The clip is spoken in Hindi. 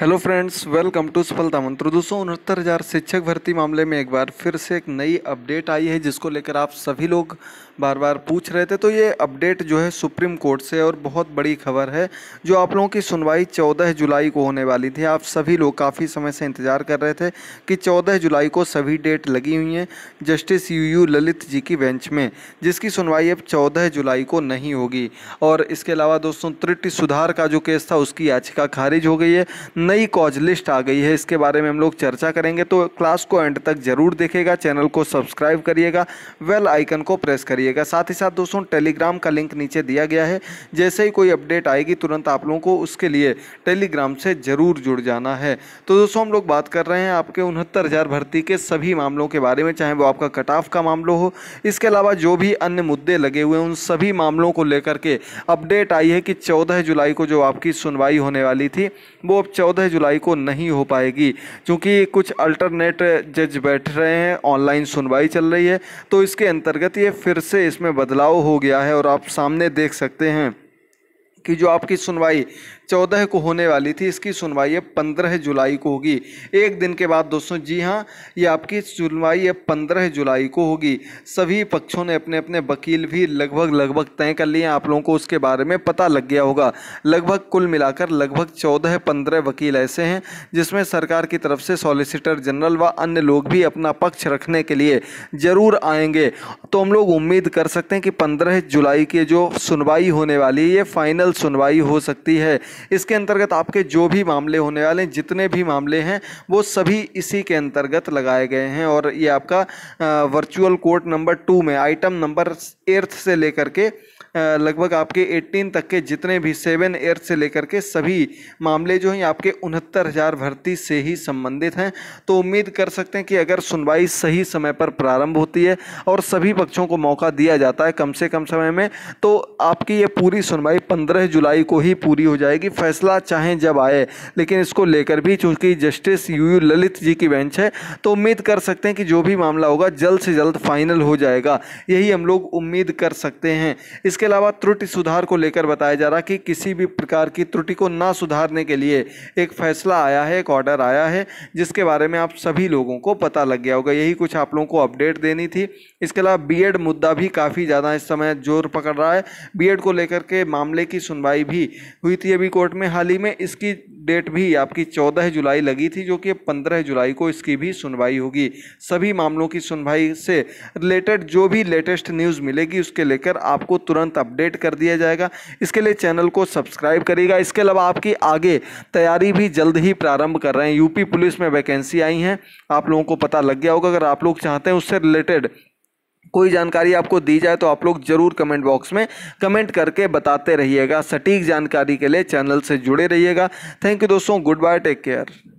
हेलो फ्रेंड्स वेलकम टू सफलता मंत्र दोस्तों उनहत्तर हज़ार शिक्षक भर्ती मामले में एक बार फिर से एक नई अपडेट आई है जिसको लेकर आप सभी लोग बार बार पूछ रहे थे तो ये अपडेट जो है सुप्रीम कोर्ट से और बहुत बड़ी खबर है जो आप लोगों की सुनवाई 14 जुलाई को होने वाली थी आप सभी लोग काफ़ी समय से इंतज़ार कर रहे थे कि चौदह जुलाई को सभी डेट लगी हुई हैं Justice U U Lalit ji की बेंच में जिसकी सुनवाई अब चौदह जुलाई को नहीं होगी और इसके अलावा दोस्तों त्रुटि सुधार का जो केस था उसकी याचिका खारिज हो गई है नई कॉज लिस्ट आ गई है इसके बारे में हम लोग चर्चा करेंगे तो क्लास को एंड तक जरूर देखेगा चैनल को सब्सक्राइब करिएगा वेल आइकन को प्रेस करिएगा साथ ही साथ दोस्तों टेलीग्राम का लिंक नीचे दिया गया है जैसे ही कोई अपडेट आएगी तुरंत आप लोगों को उसके लिए टेलीग्राम से ज़रूर जुड़ जाना है तो दोस्तों हम लोग बात कर रहे हैं आपके उनहत्तर हज़ार भर्ती के सभी मामलों के बारे में चाहे वो आपका कट ऑफ का मामलों हो इसके अलावा जो भी अन्य मुद्दे लगे हुए हैं उन सभी मामलों को लेकर के अपडेट आई है कि चौदह जुलाई को जो आपकी सुनवाई होने वाली थी वो अब चौदह जुलाई को नहीं हो पाएगी क्योंकि कुछ अल्टरनेट जज बैठ रहे हैं ऑनलाइन सुनवाई चल रही है तो इसके अंतर्गत ये फिर से इसमें बदलाव हो गया है और आप सामने देख सकते हैं कि जो आपकी सुनवाई चौदह को होने वाली थी इसकी सुनवाई अब पंद्रह जुलाई को होगी एक दिन के बाद दोस्तों जी हाँ ये आपकी सुनवाई अब पंद्रह जुलाई को होगी सभी पक्षों ने अपने अपने वकील भी लगभग लगभग तय कर लिए आप लोगों को उसके बारे में पता लग गया होगा लगभग कुल मिलाकर लगभग चौदह पंद्रह वकील ऐसे हैं जिसमें सरकार की तरफ से सॉलिसिटर जनरल व अन्य लोग भी अपना पक्ष रखने के लिए ज़रूर आएंगे तो हम लोग उम्मीद कर सकते हैं कि पंद्रह जुलाई की जो सुनवाई होने वाली है ये फाइनल सुनवाई हो सकती है इसके अंतर्गत आपके जो भी मामले होने वाले हैं जितने भी मामले हैं वो सभी इसी के अंतर्गत लगाए गए हैं और ये आपका वर्चुअल कोर्ट नंबर टू में आइटम नंबर एर्थ से लेकर के लगभग आपके 18 तक के जितने भी सेवन एयर से लेकर के सभी मामले जो हैं आपके उनहत्तर हज़ार भर्ती से ही संबंधित हैं तो उम्मीद कर सकते हैं कि अगर सुनवाई सही समय पर प्रारंभ होती है और सभी पक्षों को मौका दिया जाता है कम से कम समय में तो आपकी ये पूरी सुनवाई पंद्रह जुलाई को ही पूरी हो जाएगी फैसला चाहें जब आए लेकिन इसको लेकर भी चूँकि Justice U U Lalit ji की बेंच है तो उम्मीद कर सकते हैं कि जो भी मामला होगा जल्द से जल्द फाइनल हो जाएगा यही हम लोग उम्मीद कर सकते हैं इसके इसके अलावा त्रुटि सुधार को लेकर बताया जा रहा कि किसी भी प्रकार की त्रुटि को ना सुधारने के लिए एक फैसला आया है एक ऑर्डर आया है जिसके बारे में आप सभी लोगों को पता लग गया होगा यही कुछ आप लोगों को अपडेट देनी थी इसके अलावा बी मुद्दा भी काफ़ी ज़्यादा इस समय जोर पकड़ रहा है बी को लेकर के मामले की सुनवाई भी हुई थी अभी कोर्ट में हाल ही में इसकी डेट भी आपकी 14 जुलाई लगी थी जो कि 15 जुलाई को इसकी भी सुनवाई होगी सभी मामलों की सुनवाई से रिलेटेड जो भी लेटेस्ट न्यूज़ मिलेगी उसके लेकर आपको तुरंत अपडेट कर दिया जाएगा इसके लिए चैनल को सब्सक्राइब करिएगा इसके अलावा आपकी आगे तैयारी भी जल्द ही प्रारंभ कर रहे हैं यूपी पुलिस में वैकेंसी आई हैं आप लोगों को पता लग गया होगा अगर आप लोग चाहते हैं उससे रिलेटेड कोई जानकारी आपको दी जाए तो आप लोग ज़रूर कमेंट बॉक्स में कमेंट करके बताते रहिएगा सटीक जानकारी के लिए चैनल से जुड़े रहिएगा थैंक यू दोस्तों गुड बाय टेक केयर